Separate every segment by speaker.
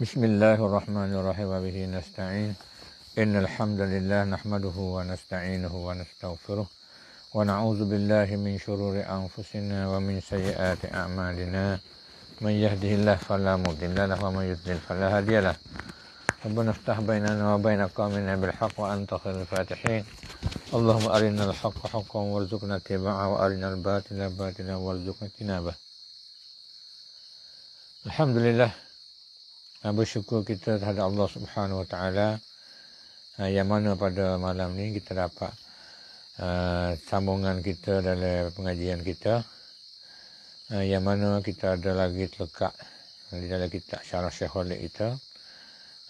Speaker 1: بسم الله الرحمن الرحيم وبه نستعين إن الحمد لله نحمده ونستعينه ونستغفره ونعوذ بالله من شرور أنفسنا ومن سيئات أعمالنا من يهده الله فلا مضل له ومن يضلل فلا هادي له ربنا افتح بيننا وبين قومنا بالحق وأنت خير الفاتحين اللهم أرنا الحق حقا وارزقنا اتباعه وأرنا الباطل باطلا وارزقنا اجتنابه الحمد لله bersyukur kita terhadap Allah Subhanahu Wa Taala yang mana pada malam ni kita dapat uh, sambungan kita dalam pengajian kita uh, yang mana kita ada lagi terlekat di dalam kitab syarah syekhul kita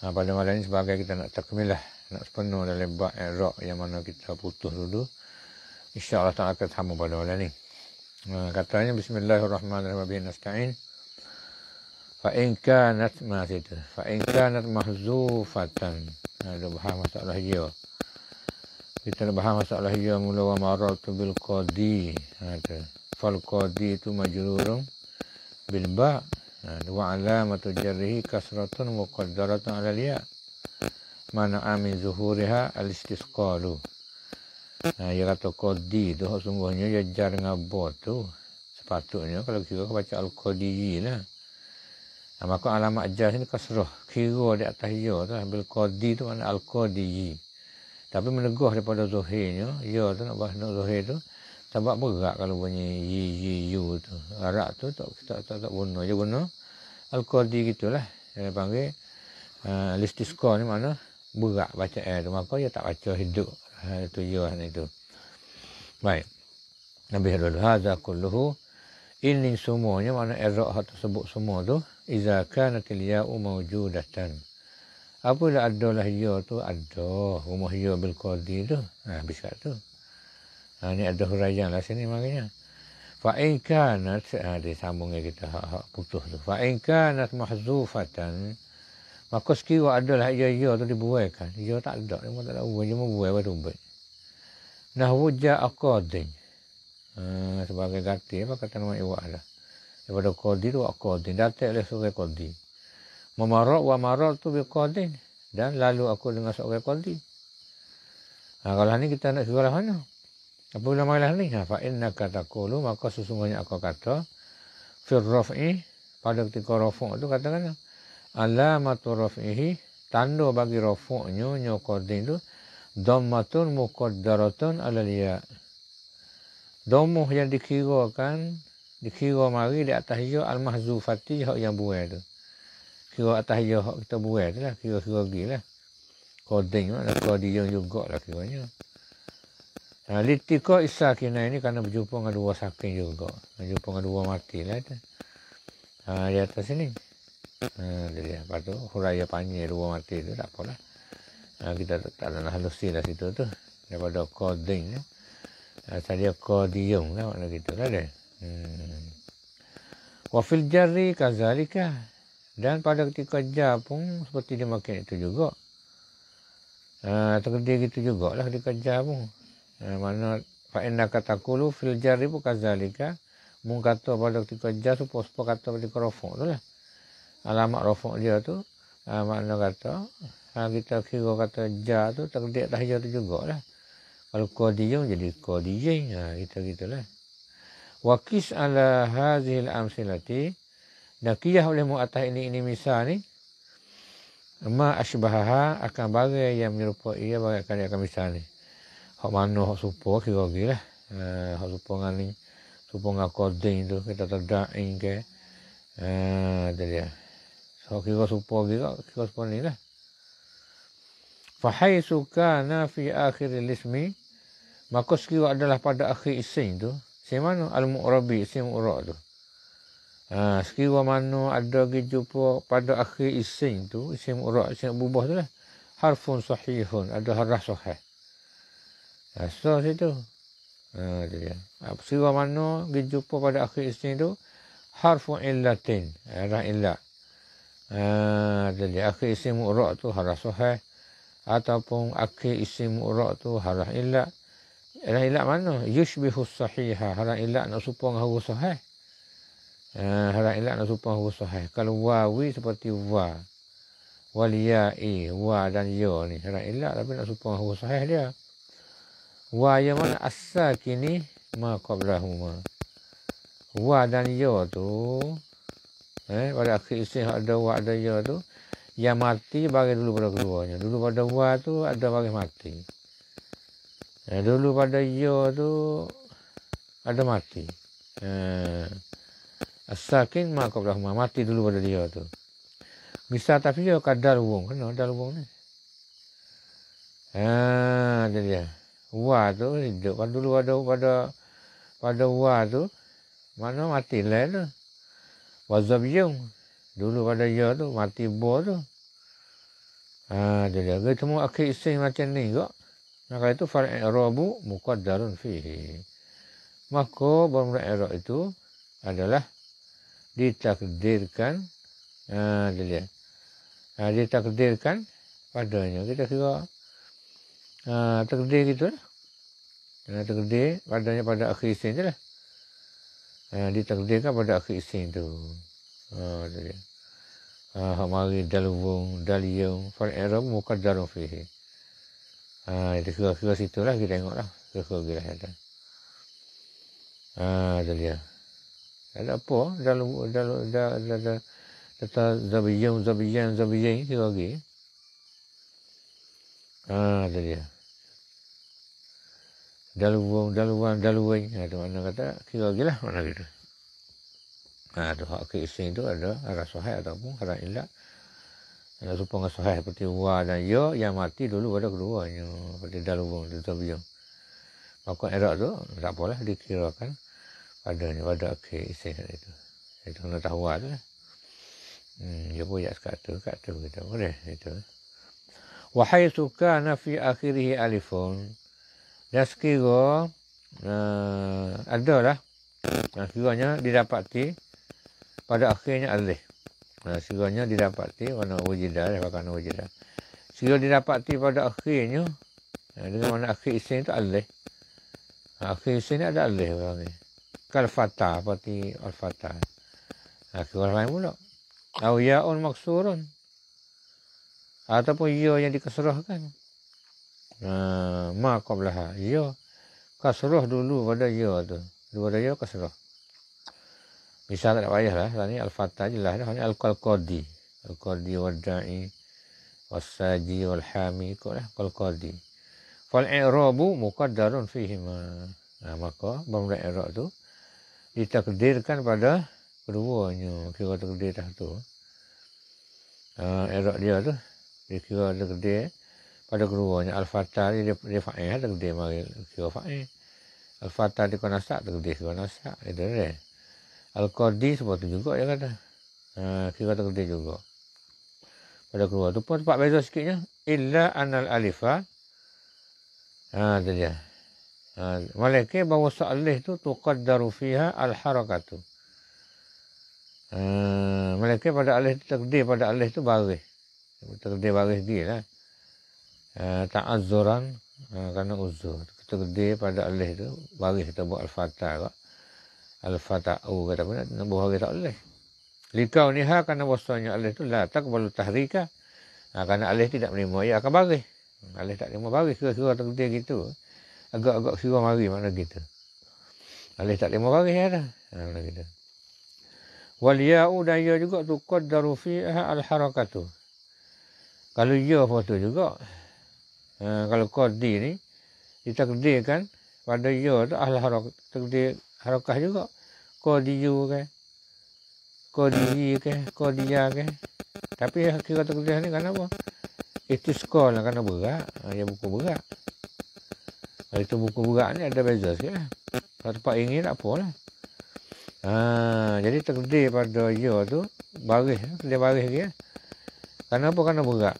Speaker 1: uh, pada malam ni sebagai kita nak takmilah nak sepenuh dalam bab iraq yang mana kita putus dulu insyaallah tak akan sama pada malam ni uh, katanya bismillahirrahmanirrahim nasta'in fa in kanat ma situ fa in kanat mahzufatan ada bahasa masalah dia kita ada bahasa masalah dia mula wa maratu bil qadi ada fal qadi itu majrurun bil ba ada wa alamatu jarrihi kasratun muqaddaratun ala al ya mana amin zuhuriha al istisqalu Nah, ya kata kodi tu, sungguhnya ya jar ngabot tu. Sepatutnya kalau kita baca al-kodi ni lah. Nah, maka alamat jaz ini kasrah. Kira di atas ya tu. Ambil qadi tu makna al-qadi. Tapi menegah daripada zuhirnya. Ya tu nak bahas nak zuhir tu. Tak berat kalau bunyi yi, yi, yu tu. Arak tu tak kita tak, tak, tak guna. Dia guna al-qadi gitulah. Yang panggil uh, eh, listisqa ni makna berat baca air tu. Maka dia tak baca hidup. Ha, tu ya ni tu. Baik. Nabi Hadulullah. Hadulullah ini semuanya mana erok hak tersebut semua tu iza kana til ya mawjudatan apa dah ada lah ya tu ada rumah ya bil qadi tu ha habis kat tu ha ni ada hurayan lah sini maknanya fa in kana ha dia sambung kita hak hak putus tu fa in mahzufatan maka sekiranya ada lah ya ya tu dibuaikan ya tak ada dia tak ada buai cuma buai baru buai nah wujja aqadin Ah, sebagai ganti apa kata nama iwa ada. Daripada kodi tu, kodi. Datang oleh seorang kodi. Memarok, wa marok tu bi kodi. Dan lalu aku dengan seorang kodi. Ha, ah, kalau ni kita nak segala mana? Apa nama malah ni? Ha, Fa'inna kata kulu, maka sesungguhnya aku kata, firrofi, pada ketika rofok tu katakan, alamatu rofihi, tanda bagi rofoknya, nyokodin tu, dhammatun muqaddaratun alaliyah domoh yang kan, dikira mari di atas dia al-mahzufati hak yang buai tu kira atas dia hak kita buai tu lah kira-kira gilah coding mana lah, coding juga lah kiranya Nah, litiko isa kina ini kerana berjumpa dengan dua saking juga. Berjumpa dengan dua mati lah itu. Ha, di atas sini. Ha, jadi, lepas tu, huraya panjang dua mati itu tak apalah. Ha, kita tak ada halusi lah situ tu. Daripada coding. Ya. Eh asal dia qadiyum lah kan, makna gitu lah dia hmm. wa fil jarri kazalika dan pada ketika jar pun seperti dia makin itu juga ah uh, terjadi gitu jugalah ketika jar pun uh, mana fa inna katakulu fil jarri pun kazalika mung kata pada ketika jar supo supo kata pada korofok tu lah alamat rofok dia tu uh, makna kata uh, kita kira kata jar tu terdek tahiyah tu jugalah kalau qadiyah jadi qadiyah ha, kita gitulah. Wakis ala hadhihi al-amsalati nakiyah oleh mu'atah ini ini misal ni ma asbahaha akan bagai yang menyerupai ia bagai kali akan misal ni. Hak mana hak supo kira gilah. Ha, hak supo ngan ni supo ngan qadiyah tu kita terdain ke. Ah dia. So kira supo gila kira supo ni lah. Fahaisu kana fi akhir al-ismi Maka sekiranya adalah pada akhir isin tu. Isin mana? Al-Mu'rabi, isin Mu'rak tu. Ha, sekiranya mana ada pergi jumpa pada akhir isin tu. isim Mu'rak, isim bubah tu lah. Harfun sahihun. Ada harah sahih. Ha, so, situ. Ha, tu dia. Ha, sekiranya mana pergi jumpa pada akhir isin tu. Harfun illatin. Harah illat. Ha, tu dia. Akhir isin Mu'rak tu harah sahih. Ataupun akhir isim Mu'rak tu harah illat. Ala ilat mana? Yushbihu sahiha. Hala ilat nak supa dengan huruf sahih. Uh, ha, nak supa huruf sahih. Kalau wawi seperti wa. Waliyai, wa dan ya ni. Hala ilat tapi nak supa dengan huruf sahih dia. Wa ya mana asa kini ma qablahuma. Wa dan ya tu. Eh, pada akhir isi ada wa ada ya tu. Yang mati bagi dulu pada keduanya. Dulu pada wa tu ada bagi Mati. Ya, dulu pada Yo tu ada mati. Eh, Asakin makok dah mati dulu pada dia tu. Bisa tapi dia kadar wong, kena dar wong ni. Ah, eh, dia dia. Wa tu hidup pada kan dulu pada pada pada wa tu mana mati leh tu. Wazab yung. Dulu pada dia tu mati boh tu. Ah, eh, dia Kita mau akhir isteri macam ni kok. Maka itu fa'il i'rabu muqaddarun fihi. Maka bermula i'rab itu adalah ditakdirkan ah uh, dia. Ah ditakdirkan padanya. Kita kira ah takdir itu lah. Dan takdir padanya pada akhir isim je lah. Uh, ditakdirkan pada akhir isim tu. Ah uh, dia. Ah hamari dalubung dalium fa'il i'rab muqaddarun fihi. Ha, itu kira-kira situ lah kita tengok lah. Kira-kira kita Ha, dia. Ada apa? Dalam dalam dah dah dah kata zabiyam zabiyam zabiyam itu lagi. Ha, dia. Daluang, daluang, daluang. Ha, tu mana kata, kira lagi lah mana gitu. Ha, tu hak keising tu ada arah suhaib ataupun arah ilah. Yang serupa dengan suhaib seperti Wa dan Ya yang mati dulu pada keduanya. Seperti Dalubung, Dutabiyam. Makan erat tu, tak apalah dikirakan padanya, pada akhir isi itu. Itu kena tahu apa lah tu lah. Hmm, dia pun ajak sekat tu, kat tu kita boleh. Itu. Wahai suka nafi akhirihi alifun. Dan sekira, uh, eh, adalah, sekiranya didapati pada akhirnya alif. Nah, ha, sekiranya didapati warna wujudah, dia pakai warna wujidah. Sekiranya didapati pada akhirnya, nah, ha, dengan warna akhir isin itu alih. Ha, nah, akhir isin ada alih orang ni. Kalfata, berarti alfata. Akhir orang lain pula. Au ya'un maksurun. Ataupun ya yang dikeserahkan. Nah, ma qablaha. Ya. Kasrah dulu pada ya tu. Dua daya ya Misal tak payah lah. tadi Al-Fatah je lah. Ini Al-Qadi. Al-Qadi wa'da'i. Wasaji wa'l-hami. Ikut lah. Al-Qadi. Fal-i'rabu muqaddarun fihima. Nah, maka bermula i'rab tu. Ditakdirkan pada keduanya. Kira terkedir dah tu. Uh, i'rab dia tu. Dia kira terkedir pada keduanya. Al-Fatah ni dia, dia fa'in lah. Terkedir. Kira fa'in. Al-Fatah dia kena sak. Terkedir kena sak. Itu dia. Al-Qadi sebab tu juga dia kata. Ha, ah, kira kata kata juga. Pada keluar tu pun tempat beza sikitnya. Illa anal alifa. Ha, tu dia. Ha, ah, Malaikir bahawa sa'alih tu tuqaddaru fiha al-harakatu. Ha, Malaikir pada alih tu terdiri pada alih tu baris. Terdiri baris dia lah. Ha, ta'azuran ha, kerana uzur. Terdiri pada alih tu baris kita buat al-fatah kot. Al-Fata'u oh, kata pun nak buah tak oleh. Likau ni ha kerana bosanya alih tu lah tak perlu tahrika. Ha. ha, kerana alih tidak menerima ia ya, akan baris. Alih tak menerima baris kira-kira tak dia gitu. Agak-agak kira mari makna gitu. Alih tak terima baris ya dah. Ha, makna gitu. Waliyau dan ia ya juga tu qaddaru fi'ah al-harakatu. Kalau ia apa tu juga. Ha, kalau qaddi ni ditakdirkan pada ia ya tu al-harakatu. Takdir Harokah juga kodi juga kan kodi ke kodi ke tapi kira tu kuliah ni apa? itu sekolah lah kena berat ah, ya buku berat kalau itu buku berat ni ada beza sikit lah kalau tempat ingin tak apa lah ha, jadi terkedir pada ya tu baris dia baris dia lah. apa? kena berat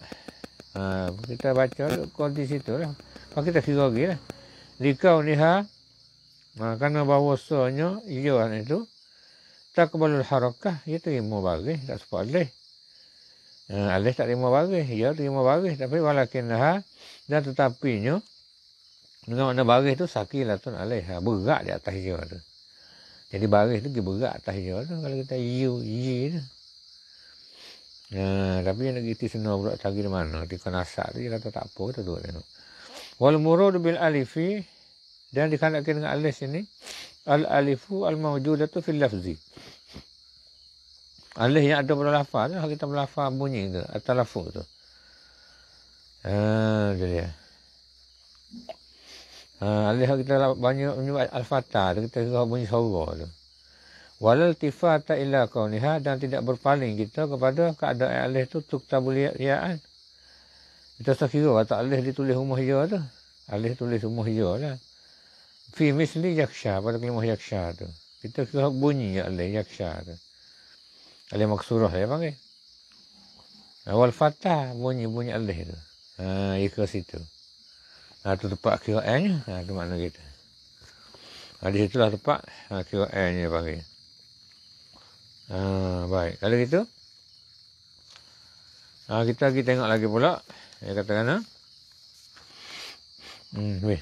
Speaker 1: ha, ah, kita baca tu kodi situ lah kita kira lagi lah niha. ni ha Ha, ah, kerana bahawasanya ia kan itu tak kebalul harakah ia ya terima baris tak sebab alih ha, eh, alih tak terima baris ia ya terima baris tapi walakin dah dan tetapinya dengan mana baris itu sakilah tu alih ha, berat di atas ia tu jadi baris tu dia berat atas ia tu kalau kita iu iu tu ha, tapi yang lagi tu senang pula cari di mana di kanasak tu dia kata tak apa kita duduk tengok wal murud bil alifi dan dikanakkan dengan alis ini al alifu al mawjudatu fil lafzi alis yang ada pada lafaz tu kita melafaz bunyi tu atau lafaz tu ha tu dia ha alif kita banyak menyebut al fatah tu kita suka bunyi suara tu wal iltifata ila kauniha dan tidak berpaling kita kepada keadaan alis tu tuktabul ya'an kita sekiranya kata alis ditulis rumah ya tu alis tulis rumah ya lah Femis ni yaksha pada kelima yaksha tu. Kita kira bunyi alai yaksha tu. Alai maksurah ya panggil. Awal fatah bunyi-bunyi alai tu. Ha, ia ke situ. Ha, tu tempat kira airnya. Ha, tu makna kita. Ha, di situlah tempat ha, kira airnya panggil. Ha, baik. Kalau gitu. Ha, kita pergi tengok lagi pula. Dia kata kena. Ha? Hmm, weh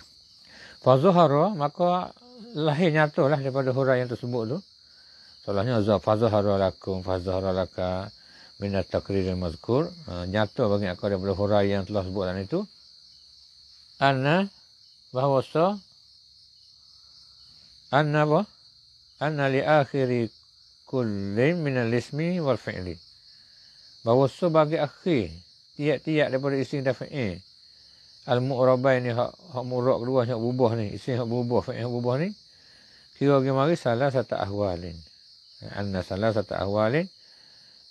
Speaker 1: fazahara maka lahir tu lah daripada huraian yang tersebut tu salahnya za fazahara lakum fazahara laka min at-taqrir al-mazkur ha, nyata bagi aku daripada huraian yang telah sebutkan itu anna bahawa sa anna apa anna li akhiri kullin min al-ismi wal fi'li bahawa sa bagi akhir tiap-tiap daripada isim dan fi'il Al-Mu'rabai ni hak hak murak kedua nak berubah ni. Isteri hak bubuh, fa'il hak berubah ni. Kira bagi mari salah satu ahwalin. Anna salah satu ahwalin.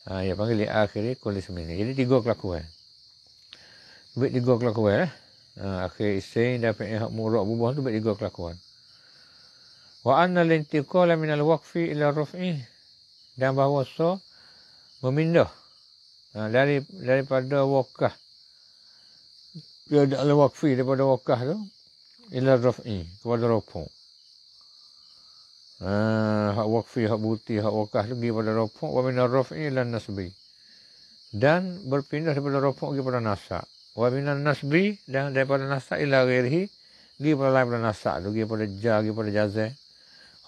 Speaker 1: Ha, ya panggil li akhiri kulli ismin. Jadi tiga kelakuan. Baik tiga kelakuan eh. Ha, akhir isteri dan fa'il hak murak berubah tu baik tiga kelakuan. Wa anna lintiqal min al-waqfi ila ar-raf'i dan bahawa so memindah ha, dari daripada wakaf dia ada al-waqfi daripada wakah tu ila raf'i eh, kepada rafu ha ah, hak waqfi hak buti hak wakah lagi pada rafu wa min raf'i ila nasbi dan berpindah daripada rafu kepada nasab wa min nasbi dan daripada nasab ila ghairihi di pada lain pada nasab lagi pada ja lagi pada jazai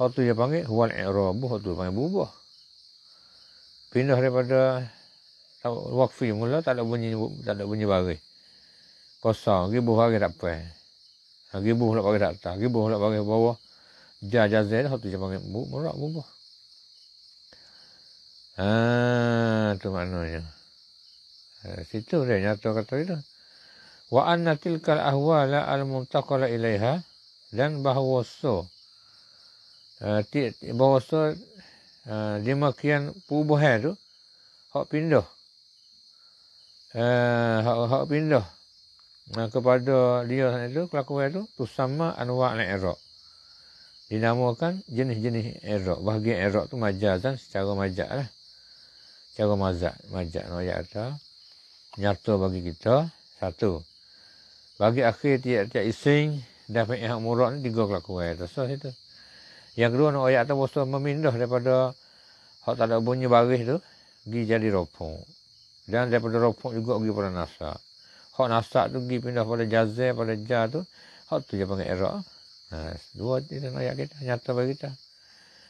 Speaker 1: hak tu dia panggil huwal i'rab hak tu panggil bubuh pindah daripada wakfi mula tak ada bunyi tak ada bunyi baris kosong ribuh hari tak pergi ribuh nak pergi data ribuh nak pergi bawah jah jah zel satu jah panggil buk merak bubuh Ah, ha, tu maknanya. Ha, situ dia nyata kata itu. Wa anna tilkal ahwala al-muntaqala ilaiha dan bahawa so ha, bahawa so demikian perubahan tu hak pindah. Uh, hak, hak pindah nah, kepada dia sana tu kelakuan itu tu sama anwa' al erok dinamakan jenis-jenis erok. bahagian erok tu majazan secara majak lah secara mazat majak no ayat kata nyata bagi kita satu bagi akhir tiap-tiap ising dan pihak murak ni tiga kelakuan tu so itu yang kedua no ayat kata bosan memindah daripada hak tak ada bunyi baris tu pergi jadi ropong dan daripada ropong juga pergi pada nasak Hak nasak tu pergi pindah pada jazir, pada jar tu. Hak tu je panggil erak. Ha, dua tu dalam ayat kita. Nyata bagi kita.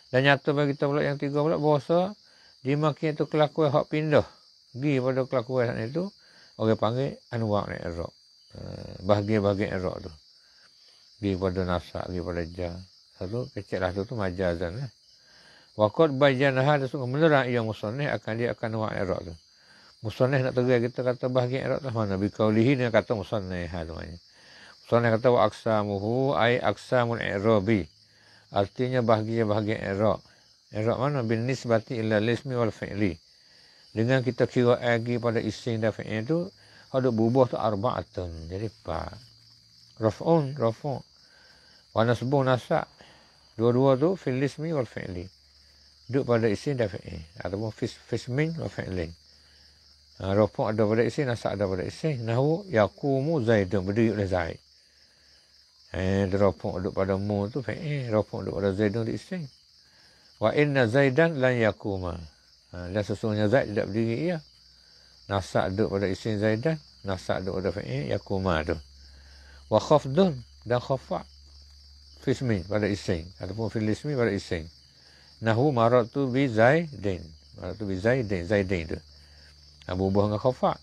Speaker 1: Dan nyata bagi kita pula yang tiga pula. Bahasa di makin tu kelakuan hak pindah. Pergi pada kelakuan sana tu. Orang panggil anuak ni erak. Ha, bahagian-bahagian erak tu. Pergi pada nasak, pergi pada jar. Satu kecil lah tu tu majazan lah. Wakot bayan hal sungguh menerang ia musonih akan dia akan nuak erak tu. Musanneh nak tegur kita kata bahagian Arab tak mana. Bi kaulihi ni kata musanneh hal namanya. Musanneh kata wa aksamuhu ai aksamul i'rabi. Artinya bahagian-bahagian Arab. Arab mana bin nisbati illa lismi wal fi'li. Dengan kita kira agi pada isim dan fi'il tu ada bubuh tu arba'atun. Jadi pa. Rafun, rafu. Wa nasbu nasa. Dua-dua tu fil lismi wal fi'li. Duduk pada isim dan fi'il ataupun fis fismin wal fi'lin. Ha, Rokok ada pada isi, nasak ada pada isi. Nahu yakumu zaidun berdiri oleh zaid. Eh, Rokok duduk pada mu tu, eh, Rokok duduk pada zaidun di isi. Wa inna zaidan lan yakuma. Ha, dan sesungguhnya zaid tidak berdiri ia. Ya. Nasak duduk pada isi zaidan. Nasak duduk pada fa'i eh, yakuma tu. Wa khafdun dan khafak. Fismi pada isi. Ataupun filismi pada isi. Nahu marat tu bi zaidin. Marat tu bi zaidin. Zaidin tu. Ah bubuh dengan khafa.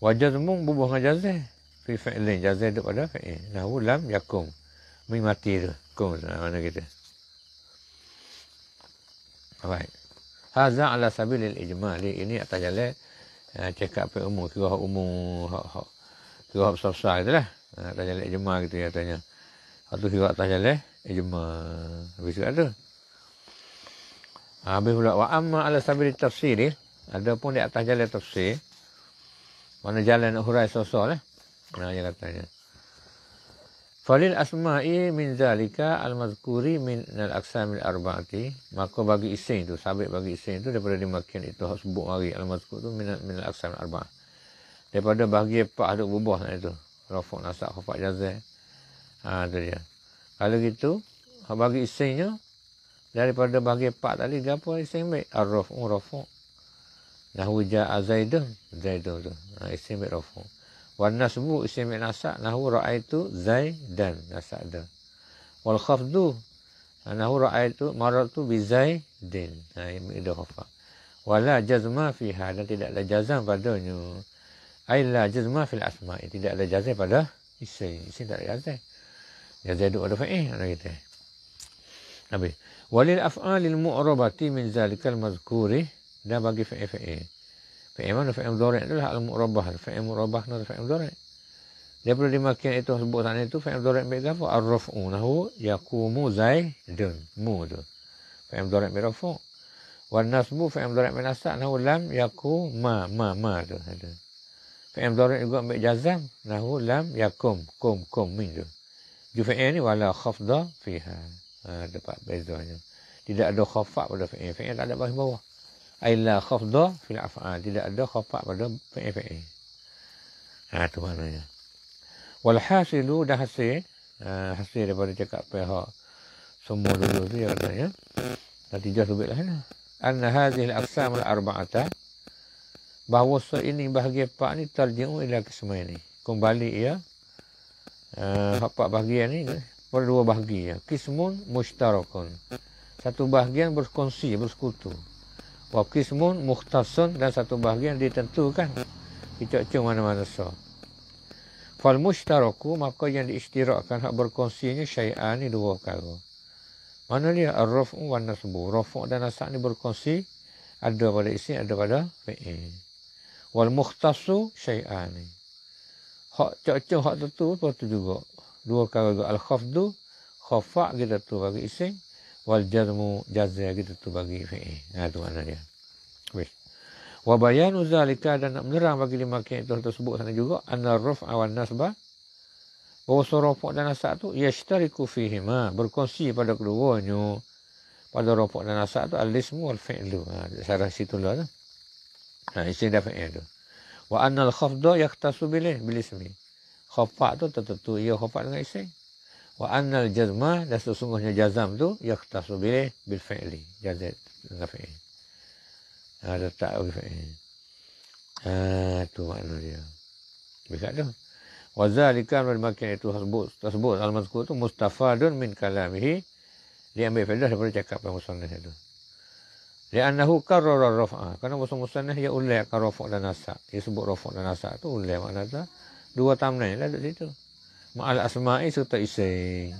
Speaker 1: Wa jazmum bubuh dengan jazah. Fi fi'lin jazah duduk pada fi'il. Nah ulam yakum. Mim mati tu. Kum mana kita. Baik. Haza ala sabilil ijmal. Ini atas jalan uh, eh, cakap apa umum. Kira hak umum. Kira hak besar-besar gitu lah. Uh, atas jalan ijmal gitu ya tanya. Lepas kira atas jalan ijmal. Habis tu ada. Habis pula. Wa amma ala tafsir ni. Eh. Ada pun di atas jalan tafsir. Mana jalan hurai Sosol eh. Nah, dia katanya. Falil asma'i min zalika al-mazkuri min al-aqsam al-arba'ati. Maka bagi isin tu, sabit bagi isin tu daripada dimakian itu. Hak sebut hari al-mazkuri tu min al-aqsam al-arba'ah. Daripada bahagia pak aduk bubah lah itu. Rafuq nasak khufat jazai. Ha, tu dia. Kalau gitu, bagi isinya daripada bahagia pak tadi, apa isin baik? Ar-rafuq, rafuq. Nahu ja'a Zaidun. Zaidun tu. Ha, isim mi'rafu. Wal nasbu isim mi'nasak. Nahu ra'aitu Zaidan. Nasak tu. Wal khafdu. Nahu ha, ra'aitu maratu bi Zaidin. Ha, mi'rafu. Wala jazma fiha. Dan tidak ada jazam padanya. Aila jazma fil asma. Tidak ada jazam pada isim. Isim tak ada jazam. Jazam ya, duk ada fa'in. Ada kita. Habis. Walil af'alil mu'rabati min zalikal mazkurih dah bagi fa'e-fa'e. Fa'e mana fa'e mudorek tu lah al-mu'rabah. Fa'e mu'rabah tu fa'e mudorek. Dia perlu dimakian itu sebut sana itu fa'e mudorek baik apa? Ar-raf'u nahu yakumu zai dun. Mu tu. Fa'e mudorek baik apa? Wan nasbu fa'e mudorek baik nasa nahu lam yakuma ma ma tu. Fa'e mudorek juga baik jazam nahu lam yakum kum kum min tu. Jufa'e ni wala khafda fiha. Ha, dapat bezanya. Tidak ada khafak pada fa'e. Fa'e tak ada bawah-bawah illa khafdha fil af'al tidak ada khafa pada fi'il ha tu maknanya wal hasilu dah hasil ha, hasil daripada cakap pihak semua dulu tu ya katanya nanti jauh sebut lah ya. anna hazihi al al arba'ata bahawa so ini bahagian pak ni terjemu ila kesemua ini kembali ya uh, ha, empat bahagian ni ya. per dua bahagian ya. kismun mushtarakun satu bahagian berkongsi bersekutu Wa qismun mukhtasun dan satu bahagian ditentukan. Dicocok mana-mana so. Fal mushtaraku maka yang diistirahatkan hak berkongsinya syi'an ini dua kali. Mana dia ar-rafu nasbu. Rafu dan nasab ni berkongsi ada pada isi ada pada pe. Wal mukhtasu syai'an ni. Hak cocok hak tertutup apa tu juga. Dua perkara al khafdu khafak kita tu bagi isim wal jazmu jazaa gitu tu bagi fi'i. Ha tu mana dia. Wes. Wa bayanu zalika dan nak menerang bagi lima kain itu tersebut sana juga anna rafa wan nasba bahawa seropok dan nasak tu yashtariku fihi ma ha, berkongsi pada keduanya pada ropok dan nasak tu al-ismu wal-fi'lu ha, syarah situ lah tu ha, isim dan fi'il tu wa annal khafda yakhtasu bilih bilismi khafak tu tertentu ia khafak dengan isim wa annal jazma dan sesungguhnya jazam tu yaqtasu bil bil fi'li jazat nafi'i ada ah, tak bil fi'li ah, ha tu makna dia dekat tu wa zalika min makan itu tersebut tersebut al mazkur tu mustafadun min kalamihi dia ambil faedah daripada cakap yang musannah itu li annahu qarrara rafa'a kana musannah musannah ya ulai qarrafa dan nasa dia sebut rafa dan nasa tu ulai makna dua tamnya ada di situ ma'al asma'i serta isi.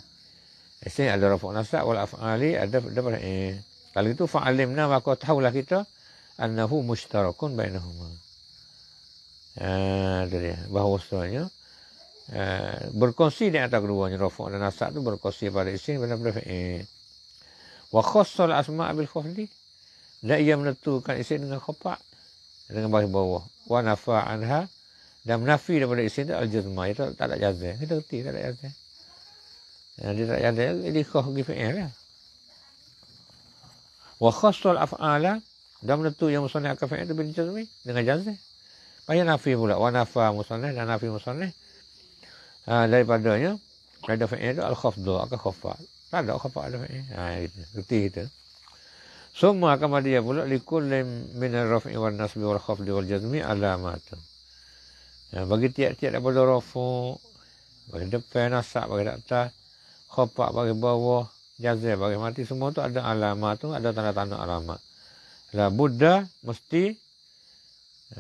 Speaker 1: Isi ada rafak nasab wal af'ali ada daripada eh. Kalau itu fa'alimna maka tahulah kita annahu mushtarakun bainahuma. Ah, uh, dia bahawa sebenarnya uh, ya, berkongsi di antara keduanya rafuk dan nasab itu berkongsi pada isi pada pada fi'il. Wa khassal asma' bil khafdi. Dan ia menentukan isi dengan khopak dengan bahagian bawah. Wa nafa'anha Dan menafi daripada isteri tak al-jazmah. Dia tak, tak ada jazah. Kita kerti tak ada jazah. Dia tak jazah. Jadi khah pergi fi'il lah. Wa khasul af'ala. Dan menentu yang musonah akan fi'il itu bin jazmi. Dengan jazah. Paya nafi pula. Wa nafa musonah dan nafi musonah. Ha, daripadanya. Ada fi'il itu al-khafdu. Akan khafa Tak ada khafa ada fi'il. Ha, gitu. Kerti kita. Semua akan dia pula. likul Likullim minar rafi wal nasbi wal khafdi wal jazmi alamatun. Ya, bagi tiap-tiap daripada rofuk, bagi depan, asap, bagi atas, khopak, bagi bawah, jazir, bagi mati, semua tu ada alamat tu, ada tanda-tanda alamat. Lah Buddha mesti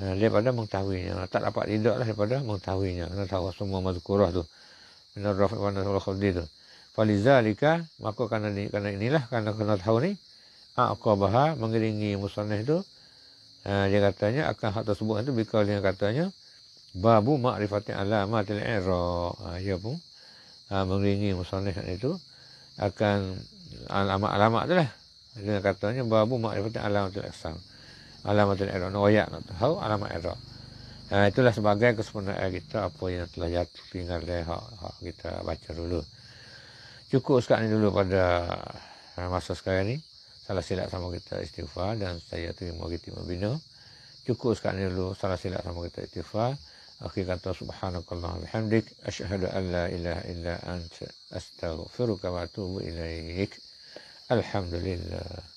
Speaker 1: uh, daripada mengetahuinya. Tak dapat tidak lah daripada mengetahuinya. Kena tahu semua mazukurah tu. Bina Rafiq wa Nasrul Khaldi tu. Falizalika, maka kerana, ni, kerana inilah, kerana kena tahu ni, Aqabaha mengiringi musanah tu, uh, dia katanya akan hak tersebut itu bila dia katanya, babu ma'rifati alamatil i'rab ha, ya pun ha, mengiringi musannif itu akan alamat-alamat tu lah dengan katanya babu ma'rifati alamatil aksam alamatil i'rab no ayat no how alamat i'rab ha, itulah sebagai kesempurnaan kita apa yang telah jatuh tinggal dia hak, hak kita baca dulu cukup sekarang ni dulu pada ha, masa sekarang ni salah silap sama kita istighfar dan saya terima kita membina cukup sekarang ni dulu salah silap sama kita istighfar حقيقة سبحانك اللهم وبحمدك أشهد أن لا إله إلا أنت أستغفرك وأتوب إليك الحمد لله